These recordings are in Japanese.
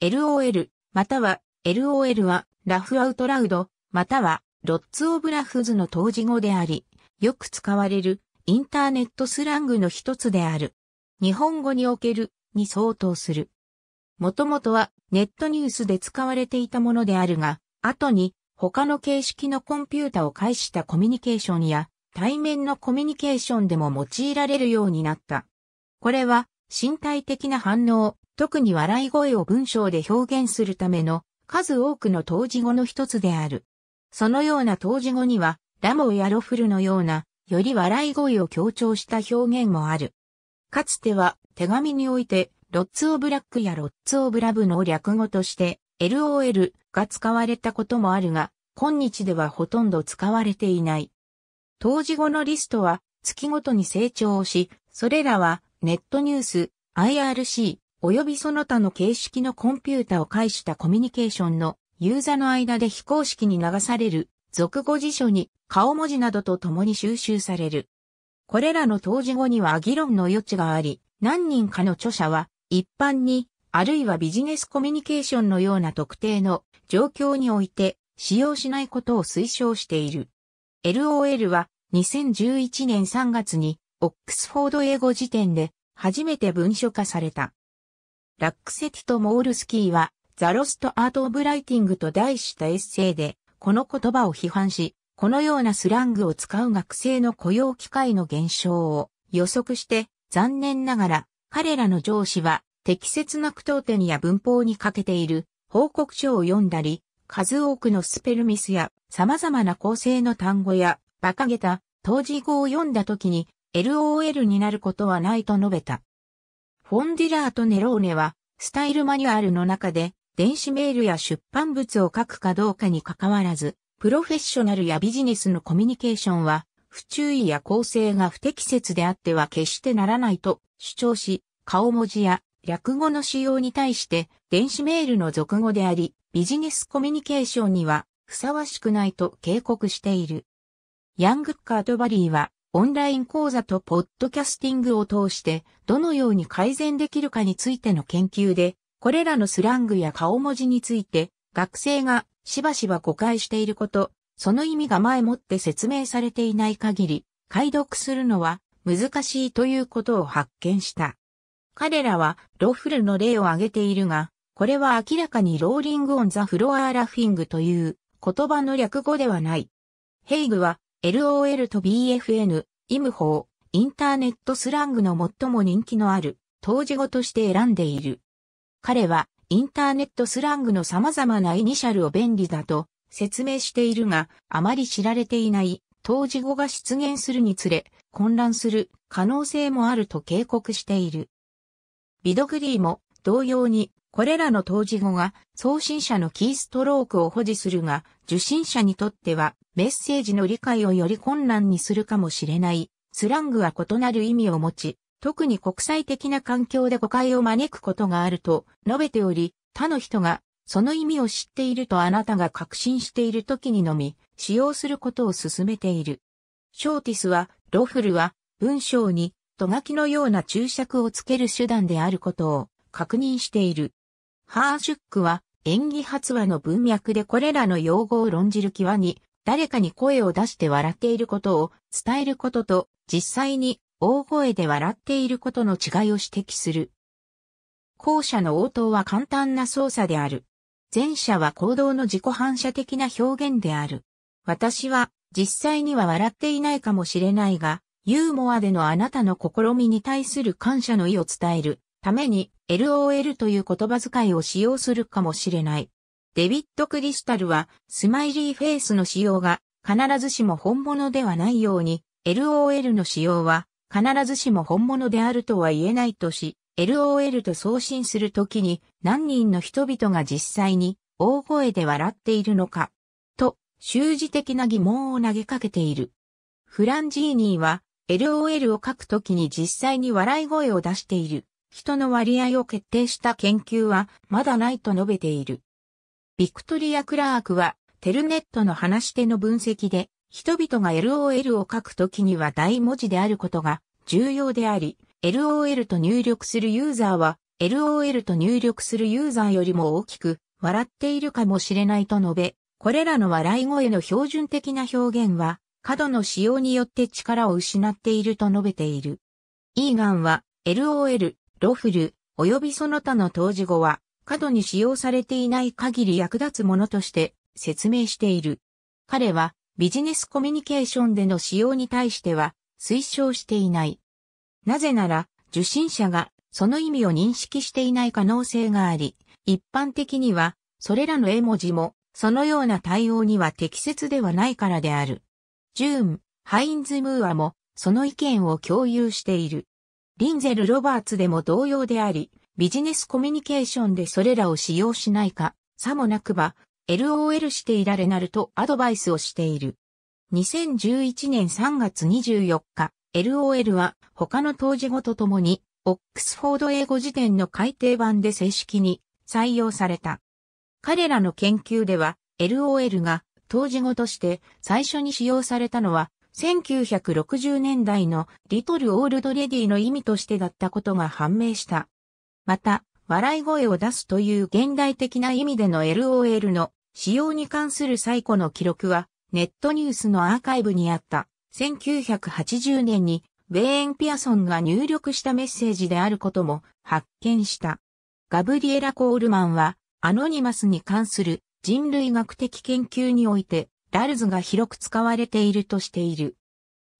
LOL、または LOL はラフアウトラウド、またはロッツオブラフズの当時語であり、よく使われるインターネットスラングの一つである。日本語におけるに相当する。もともとはネットニュースで使われていたものであるが、後に他の形式のコンピュータを介したコミュニケーションや対面のコミュニケーションでも用いられるようになった。これは身体的な反応特に笑い声を文章で表現するための数多くの当時語の一つである。そのような当時語には、ラモやロフルのような、より笑い声を強調した表現もある。かつては、手紙において、ロッツ・オブ・ラックやロッツ・オブ・ラブの略語として、LOL が使われたこともあるが、今日ではほとんど使われていない。当時語のリストは、月ごとに成長し、それらは、ネットニュース、IRC、及びその他の形式のコンピュータを介したコミュニケーションのユーザの間で非公式に流される俗語辞書に顔文字などと共に収集される。これらの当時語には議論の余地があり、何人かの著者は一般に、あるいはビジネスコミュニケーションのような特定の状況において使用しないことを推奨している。LOL は2011年3月にオックスフォード英語辞典で初めて文書化された。ラックセティとモールスキーは、ザロストアートオブライティングと題したエッセイで、この言葉を批判し、このようなスラングを使う学生の雇用機会の減少を予測して、残念ながら、彼らの上司は、適切な句読点や文法に欠けている報告書を読んだり、数多くのスペルミスや様々な構成の単語や馬鹿げた当時語を読んだ時に LOL になることはないと述べた。フォンディラーとネローネは、スタイルマニュアルの中で、電子メールや出版物を書くかどうかに関わらず、プロフェッショナルやビジネスのコミュニケーションは、不注意や構成が不適切であっては決してならないと主張し、顔文字や略語の使用に対して電子メールの俗語であり、ビジネスコミュニケーションにはふさわしくないと警告している。ヤングッカーとバリーはオンライン講座とポッドキャスティングを通して、どのように改善できるかについての研究で、これらのスラングや顔文字について、学生がしばしば誤解していること、その意味が前もって説明されていない限り、解読するのは難しいということを発見した。彼らはロフルの例を挙げているが、これは明らかにローリングオンザフロアラフィングという言葉の略語ではない。ヘイグは LOL と BFN、イム法、インターネットスラングの最も人気のある、当時語として選んでいる。彼は、インターネットスラングの様々なイニシャルを便利だと説明しているが、あまり知られていない当時語が出現するにつれ、混乱する可能性もあると警告している。ビドグリーも同様にこれらの当時語が送信者のキーストロークを保持するが、受信者にとってはメッセージの理解をより困難にするかもしれない。スラングは異なる意味を持ち、特に国際的な環境で誤解を招くことがあると述べており、他の人がその意味を知っているとあなたが確信している時にのみ、使用することを勧めている。ショーティスは、ロフルは、文章に、とがきのような注釈をつける手段であることを確認している。ハーシュックは演技発話の文脈でこれらの用語を論じる際に、誰かに声を出して笑っていることを伝えることと、実際に大声で笑っていることの違いを指摘する。後者の応答は簡単な操作である。前者は行動の自己反射的な表現である。私は実際には笑っていないかもしれないが、ユーモアでのあなたの試みに対する感謝の意を伝える。ために LOL という言葉遣いを使用するかもしれない。デビッド・クリスタルはスマイリーフェイスの使用が必ずしも本物ではないように LOL の使用は必ずしも本物であるとは言えないとし LOL と送信するときに何人の人々が実際に大声で笑っているのか、と、終始的な疑問を投げかけている。フランジーニーは、LOL を書くときに実際に笑い声を出している人の割合を決定した研究はまだないと述べている。ビクトリア・クラークはテルネットの話し手の分析で人々が LOL を書くときには大文字であることが重要であり、LOL と入力するユーザーは LOL と入力するユーザーよりも大きく笑っているかもしれないと述べ、これらの笑い声の標準的な表現は、過度の使用によって力を失っていると述べている。イーガンは、LOL、ロフル、及びその他の当時語は、過度に使用されていない限り役立つものとして説明している。彼は、ビジネスコミュニケーションでの使用に対しては、推奨していない。なぜなら、受信者がその意味を認識していない可能性があり、一般的には、それらの絵文字も、そのような対応には適切ではないからである。ジューン、ハインズ・ムーアも、その意見を共有している。リンゼル・ロバーツでも同様であり、ビジネスコミュニケーションでそれらを使用しないか、さもなくば、LOL していられなるとアドバイスをしている。2011年3月24日、LOL は他の当時語とともに、オックスフォード英語辞典の改訂版で正式に採用された。彼らの研究では、LOL が当時語として最初に使用されたのは1960年代のリトル・オールド・レディの意味としてだったことが判明した。また、笑い声を出すという現代的な意味での LOL の使用に関する最古の記録は、ネットニュースのアーカイブにあった。1980年に、ベーン・ピアソンが入力したメッセージであることも発見した。ガブリエラ・コールマンは、アノニマスに関する人類学的研究において、ラルズが広く使われているとしている。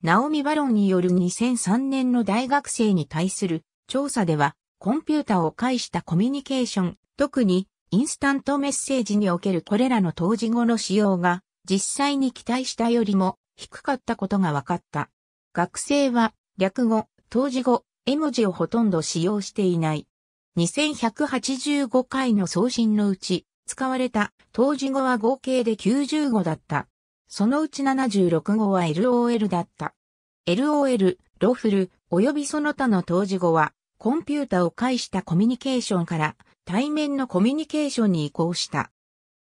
ナオミ・バロンによる2003年の大学生に対する調査では、コンピュータを介したコミュニケーション、特にインスタントメッセージにおけるこれらの当時語の使用が実際に期待したよりも低かったことが分かった。学生は略語、当時語、絵文字をほとんど使用していない。2185回の送信のうち使われた当時語は合計で90語だった。そのうち76語は LOL だった。LOL、ロフル、及びその他の当時語は、コンピュータを介したコミュニケーションから対面のコミュニケーションに移行した。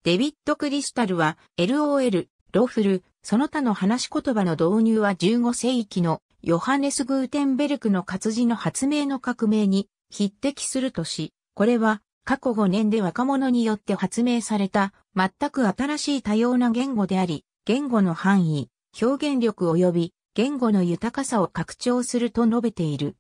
デビット・クリスタルは LOL、ロフル、その他の話し言葉の導入は15世紀のヨハネス・グーテンベルクの活字の発明の革命に匹敵するとし、これは過去5年で若者によって発明された、全く新しい多様な言語であり、言語の範囲、表現力及び言語の豊かさを拡張すると述べている。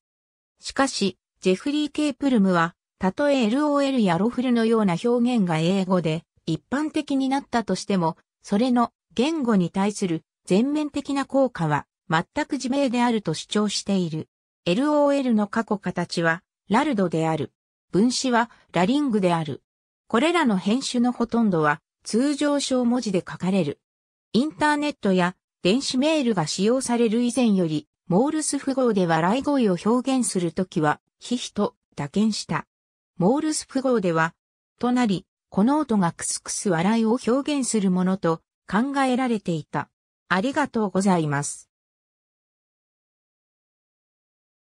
しかし、ジェフリー・ケープルムは、たとえ LOL やロフルのような表現が英語で一般的になったとしても、それの言語に対する全面的な効果は全く自明であると主張している。LOL の過去形は、ラルドである。分子はラリングである。これらの編集のほとんどは通常小文字で書かれる。インターネットや電子メールが使用される以前より、モールス符号で笑い声を表現するときは、ヒヒと打鍵した。モールス符号では、となり、この音がクスクス笑いを表現するものと考えられていた。ありがとうございます。